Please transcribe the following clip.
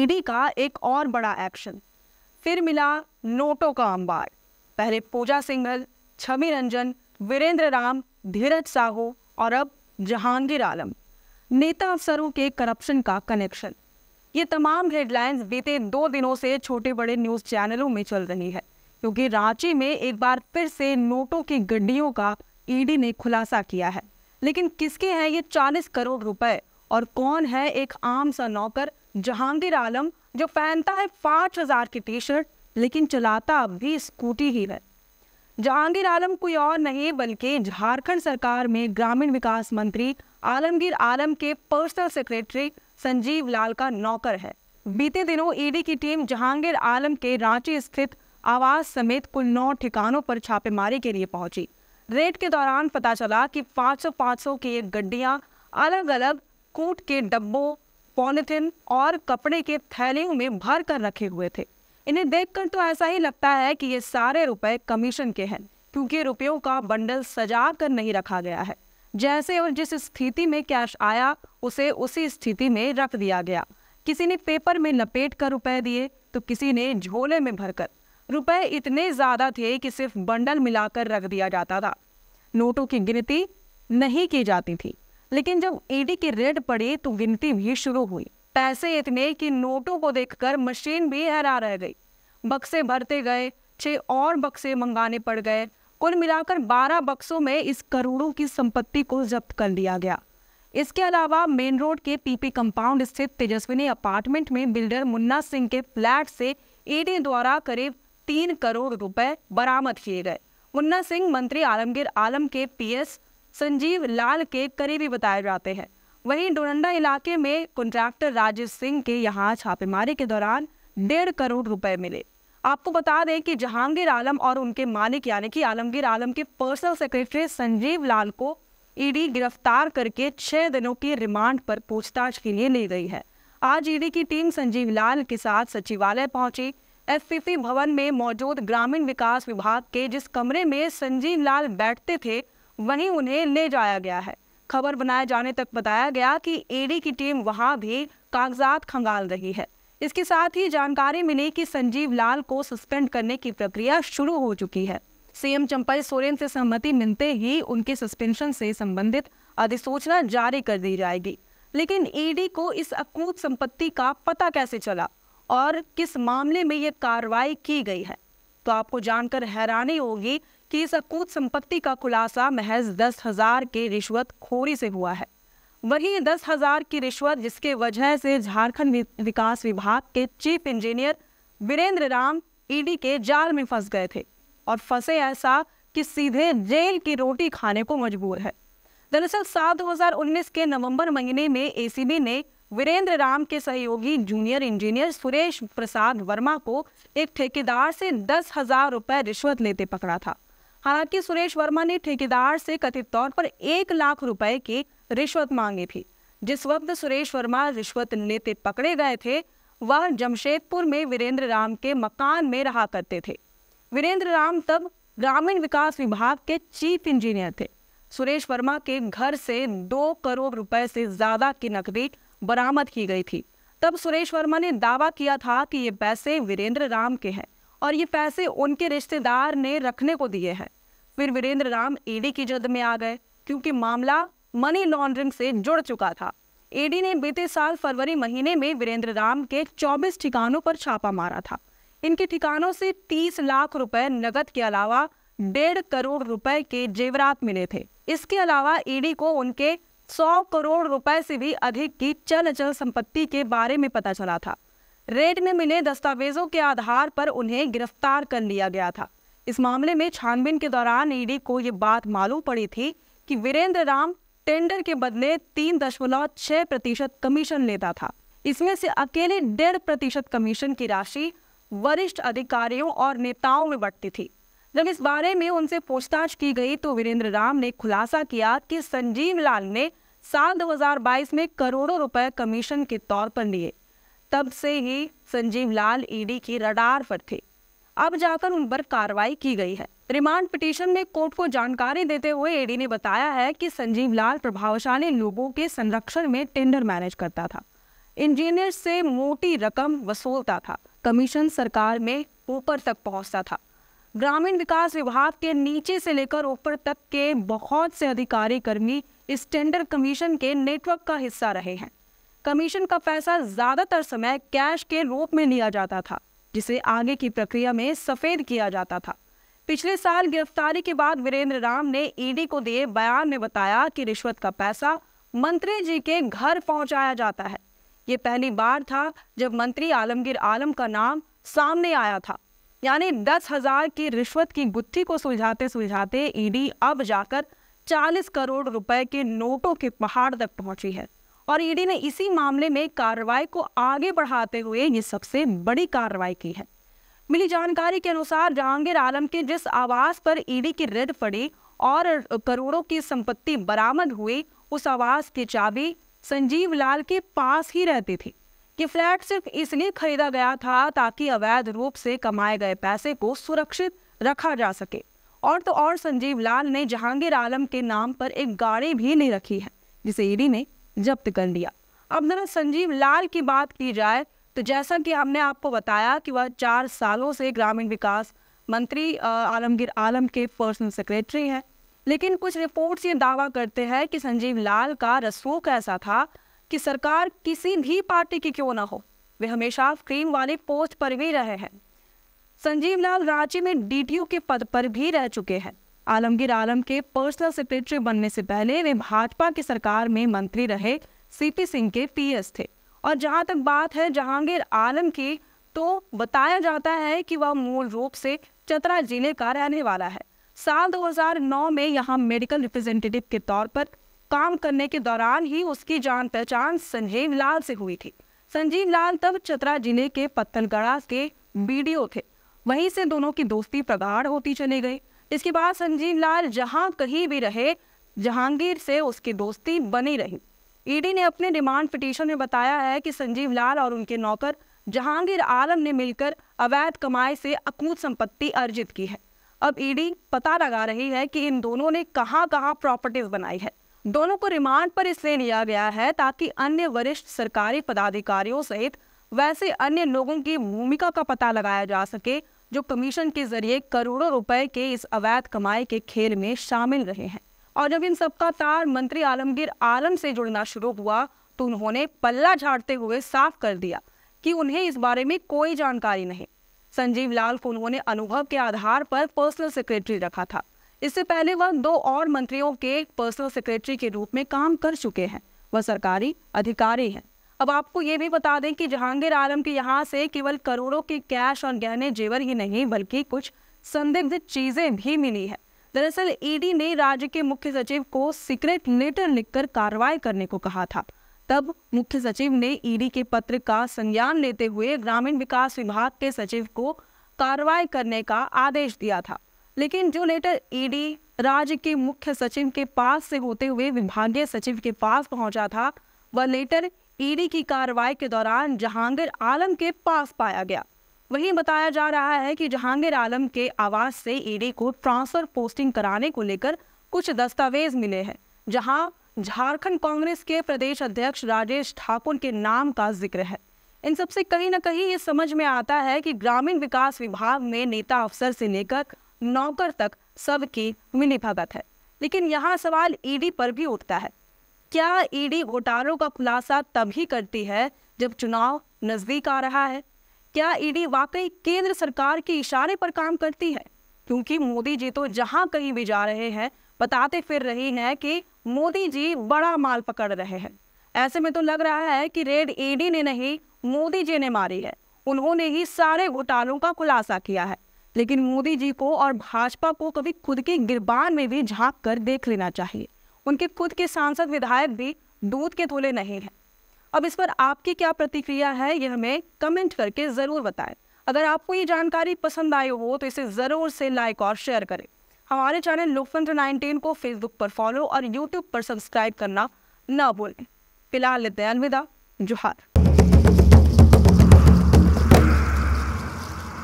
ED का एक और बड़ा एक्शन फिर मिला नोटों का अंबार पहले पूजा सिंघल छवि रंजन वीरेंद्र राम धीरज साहू और अब जहांगीर आलम नेता अफसरों के करप्शन का कनेक्शन ये तमाम हेडलाइंस बीते दो दिनों से छोटे बड़े न्यूज़ चैनलों में चल रही है क्योंकि रांची में एक बार फिर से नोटों की गड्डियों का ईडी ने खुलासा किया है लेकिन किसके हैं ये 40 करोड़ रुपए और कौन है एक आम सा नौकर जहांगीर आलम जो पहनता है पाँच हज़ार की टी शर्ट लेकिन चलाता अब भी स्कूटी ही है जहांगीर आलम कोई और नहीं बल्कि झारखंड सरकार में ग्रामीण विकास मंत्री आलमगीर आलम के पर्सनल सेक्रेटरी संजीव लाल का नौकर है बीते दिनों ईडी e की टीम जहांगीर आलम के रांची स्थित आवास समेत कुल नौ ठिकानों पर छापेमारी के लिए पहुंची रेड के दौरान पता चला कि 500-500 की एक गड्डियां अलग अलग कूट के डब्बों पॉलिथिन और कपड़े के थैलियों में भर कर रखे हुए थे इन्हें देखकर तो ऐसा ही लगता है कि ये सारे रुपए कमीशन के हैं क्योंकि रुपयों का बंडल सजा कर नहीं रखा गया है जैसे और जिस स्थिति में कैश आया उसे उसी स्थिति में रख दिया गया किसी ने पेपर में लपेट कर रुपए दिए तो किसी ने झोले में भरकर रुपए इतने ज़्यादा थे कि सिर्फ बंडल मिलाकर रख दिया जाता था नोटों की गिनती नहीं की जाती थी लेकिन जब ईडी की रेड पड़ी तो गिनती भी शुरू हुई पैसे इतने कि नोटों को देखकर मशीन भी हैरा रह गई बक्से भरते गए छह और बक्से मंगाने पड़ गए कुल मिलाकर 12 बक्सों में इस करोड़ों की संपत्ति को जब्त कर लिया गया इसके अलावा मेन रोड के पीपी कंपाउंड स्थित तेजस्विनी अपार्टमेंट में बिल्डर मुन्ना सिंह के फ्लैट से ईडी द्वारा करीब तीन करोड़ रुपए बरामद किए गए मुन्ना सिंह मंत्री आलमगीर आलम के पीएस संजीव लाल के करीबी बताए जाते हैं वहीं डोरंडा इलाके में कॉन्ट्रैक्टर राजेश सिंह के यहाँ छापेमारी के दौरान डेढ़ करोड़ रुपए मिले आपको बता दें कि जहांगीर आलम और उनके मालिक यानी कि आलमगीर आलम के पर्सनल सेक्रेटरी संजीव लाल को ईडी e गिरफ्तार करके छह दिनों की रिमांड पर पूछताछ के लिए ले गई है आज ईडी e की टीम संजीव लाल के साथ सचिवालय पहुंची एफ भवन में मौजूद ग्रामीण विकास विभाग के जिस कमरे में संजीव लाल बैठते थे वहीं उन्हें ले जाया गया है खबर बनाए जाने तक बताया गया कि ईडी की टीम वहां भी कागजात खंगाल रही है इसके साथ ही जानकारी मिली कि संजीव लाल को सस्पेंड करने की प्रक्रिया शुरू हो चुकी है सीएम चंपई सोरेन से सहमति मिलते ही उनके सस्पेंशन से संबंधित अधिसूचना जारी कर दी जाएगी लेकिन ईडी को इस अकूत संपत्ति का पता कैसे चला और किस मामले में ये कार्रवाई की गई है तो आपको जानकर हैरानी होगी कि इस अकूत संपत्ति का खुलासा महज दस हजार के रिश्वत खोरी से हुआ है वही दस हजार की रिश्वत जिसके वजह से झारखंड विकास विभाग के chief engineer Virendra Ram ED के जाल में फंस गए थे और फंसे ऐसा कि सीधे जेल की रोटी खाने को मजबूर है दरअसल साल 2019 के नवंबर महीने में एसीबी ने वीरेंद्र राम के सहयोगी जूनियर इंजीनियर सुरेश प्रसाद वर्मा को एक ठेकेदार से दस हजार रुपये रिश्वत लेते पकड़ा था हालांकि सुरेश वर्मा ने ठेकेदार से कथित तौर पर एक लाख रुपए की रिश्वत मांगी थी जिस वक्त सुरेश वर्मा रिश्वत लेते पकड़े गए थे वह जमशेदपुर में वीरेंद्र राम के मकान में रहा करते थे वीरेंद्र राम तब ग्रामीण विकास विभाग के चीफ इंजीनियर थे सुरेश वर्मा के घर से दो करोड़ रुपए से ज़्यादा की नकदी बरामद की गई थी तब सुरेश वर्मा ने दावा किया था कि ये पैसे वीरेंद्र राम के हैं और ये पैसे उनके रिश्तेदार ने रखने को दिए हैं फिर वीरेंद्र राम ईडी की जद में आ गए क्योंकि मामला मनी लॉन्ड्रिंग से जुड़ चुका था ईडी ने बीते साल फरवरी महीने में वीरेंद्र राम के 24 ठिकानों पर छापा मारा था इनके ठिकानों से 30 लाख रुपए नकद के अलावा डेढ़ करोड़ रुपए के जेवरात मिले थे इसके अलावा ईडी को उनके 100 करोड़ रुपए से भी अधिक की चल अचल संपत्ति के बारे में पता चला था रेड में मिले दस्तावेजों के आधार पर उन्हें गिरफ्तार कर लिया गया था इस मामले में छानबीन के दौरान ईडी e को ये बात मालूम पड़ी थी कि वीरेंद्र राम टेंडर के बदले तीन दशमलव छह प्रतिशत कमीशन लेता था इसमें से अकेले डेढ़ प्रतिशत कमीशन की राशि वरिष्ठ अधिकारियों और नेताओं में बढ़ती थी जब इस बारे में उनसे पूछताछ की गई तो वीरेंद्र राम ने खुलासा किया कि संजीव लाल ने साल 2022 में करोड़ों रुपए कमीशन के तौर पर लिए तब से ही संजीव लाल ईडी की रडार पर थे अब जाकर उन पर कार्रवाई की गई है रिमांड पिटीशन में कोर्ट को जानकारी देते हुए ईडी ने बताया है कि संजीव लाल प्रभावशाली लोगों के संरक्षण में टेंडर मैनेज करता था इंजीनियर से मोटी रकम वसूलता था कमीशन सरकार में ऊपर तक पहुंचता था ग्रामीण विकास विभाग के नीचे से लेकर ऊपर तक के बहुत से अधिकारी कर्मी इस टेंडर कमीशन के नेटवर्क का हिस्सा रहे हैं कमीशन का पैसा ज़्यादातर समय कैश के रूप में लिया जाता था जिसे आगे की प्रक्रिया में सफ़ेद किया जाता था पिछले साल गिरफ्तारी के बाद वीरेंद्र राम ने ईडी को दिए बयान में बताया कि रिश्वत का पैसा मंत्री जी के घर पहुंचाया जाता है ये पहली बार था जब मंत्री आलमगीर आलम का नाम सामने आया था यानी दस हजार की रिश्वत की गुत्थी को सुलझाते सुलझाते ईडी अब जाकर चालीस करोड़ रुपए के नोटों के पहाड़ तक पहुंची है और ईडी e ने इसी मामले में कार्रवाई को आगे बढ़ाते हुए ये सबसे बड़ी कार्रवाई की है मिली जानकारी के अनुसार जहांगीर आलम के जिस आवास पर ईडी e की रेड पड़ी और करोड़ों की संपत्ति बरामद हुई उस आवास की चाबी संजीव लाल के पास ही रहती थी कि फ्लैट सिर्फ इसलिए खरीदा गया था ताकि अवैध रूप से कमाए गए पैसे को सुरक्षित रखा जा सके और तो और संजीव लाल ने जहांगीर आलम के नाम पर एक गाड़ी भी नहीं रखी है जिसे ईडी e ने जब्त कर लिया अब जरा संजीव लाल की बात की जाए तो जैसा कि हमने आपको बताया कि वह चार सालों से ग्रामीण विकास मंत्री आलमगीर आलम के पर्सनल सेक्रेटरी हैं लेकिन कुछ रिपोर्ट्स ये दावा करते हैं कि संजीव लाल का रसूख ऐसा था कि सरकार किसी भी पार्टी की क्यों ना हो वे हमेशा क्रीम वाले पोस्ट पर भी रहे हैं संजीव लाल रांची में डीटीयू के पद पर भी रह चुके हैं आलमगीर आलम के पर्सनल सेक्रेटरी बनने से पहले वे भाजपा की सरकार में मंत्री रहे सीपी सिंह के पीएस थे और जहां तक बात है जहांगीर आलम की तो बताया जाता है कि वह मूल रूप से चतरा जिले का रहने वाला है साल 2009 में यहाँ मेडिकल रिप्रेजेंटेटिव के तौर पर काम करने के दौरान ही उसकी जान पहचान संजीव लाल से हुई थी संजीव लाल तब चतरा जिले के पत्थलगढ़ा के बीडीओ थे वहीं से दोनों की दोस्ती प्रगाढ़ होती चली गई इसके बाद संजीव लाल जहां कहीं भी रहे जहांगीर से उसकी दोस्ती बनी रही ईडी ने अपने रिमांड पिटीशन में बताया है कि संजीव लाल और उनके नौकर जहांगीर आलम ने मिलकर अवैध कमाई से अकूत संपत्ति अर्जित की है अब ईडी पता लगा रही है कि इन दोनों ने कहां कहां प्रॉपर्टीज बनाई है दोनों को रिमांड पर इसलिए लिया गया है ताकि अन्य वरिष्ठ सरकारी पदाधिकारियों सहित वैसे अन्य लोगों की भूमिका का पता लगाया जा सके जो कमीशन के जरिए करोड़ों रुपए के इस अवैध कमाई के खेल में शामिल रहे हैं और जब इन सबका तार मंत्री आलमगीर आलम से जुड़ना शुरू हुआ तो उन्होंने पल्ला झाड़ते हुए साफ कर दिया कि उन्हें इस बारे में कोई जानकारी नहीं संजीव लाल को उन्होंने अनुभव के आधार पर पर्सनल सेक्रेटरी रखा था इससे पहले वह दो और मंत्रियों के पर्सनल सेक्रेटरी के रूप में काम कर चुके हैं वह सरकारी अधिकारी हैं अब आपको ये भी बता दें कि जहांगीर आलम के यहाँ से केवल करोड़ों के कैश और गहने जेवर ही नहीं बल्कि कुछ संदिग्ध चीज़ें भी मिली है दरअसल ईडी ने राज्य के मुख्य सचिव को सीक्रेट लेटर लिखकर कार्रवाई करने को कहा था तब मुख्य सचिव ने ईडी के पत्र का संज्ञान लेते हुए ग्रामीण विकास विभाग के सचिव को कार्रवाई करने का आदेश दिया था लेकिन जो लेटर ईडी राज्य के मुख्य सचिव के पास से होते हुए विभागीय सचिव के पास पहुंचा था वह लेटर ईडी की कार्रवाई के दौरान जहांगीर आलम के पास पाया गया वहीं बताया जा रहा है कि जहांगीर आलम के आवास से ईडी को ट्रांसफर पोस्टिंग कराने को लेकर कुछ दस्तावेज मिले हैं जहां झारखंड कांग्रेस के प्रदेश अध्यक्ष राजेश ठाकुर के नाम का जिक्र है इन सबसे कहीं ना कहीं ये समझ में आता है कि ग्रामीण विकास विभाग में नेता अफसर से लेकर नौकर तक सबकी भगत है लेकिन यहाँ सवाल ईडी पर भी उठता है क्या ईडी घोटालों का खुलासा तभी करती है जब चुनाव नजदीक आ रहा है क्या ईडी वाकई केंद्र सरकार के इशारे पर काम करती है क्योंकि मोदी जी तो जहां कहीं भी जा रहे हैं बताते फिर रही हैं कि मोदी जी बड़ा माल पकड़ रहे हैं ऐसे में तो लग रहा है कि रेड ईडी ने नहीं मोदी जी ने मारी है उन्होंने ही सारे घोटालों का खुलासा किया है लेकिन मोदी जी को और भाजपा को कभी खुद के गिरबान में भी झांक कर देख लेना चाहिए उनके खुद के सांसद विधायक भी दूध के धोले नहीं हैं अब इस पर आपकी क्या प्रतिक्रिया है ये हमें कमेंट करके ज़रूर बताएं अगर आपको ये जानकारी पसंद आई हो तो इसे ज़रूर से लाइक और शेयर करें हमारे चैनल लोकतंत्र 19 को फेसबुक पर फॉलो और यूट्यूब पर सब्सक्राइब करना ना भूलें फिलहाल लेते हैं अलविदा जोहार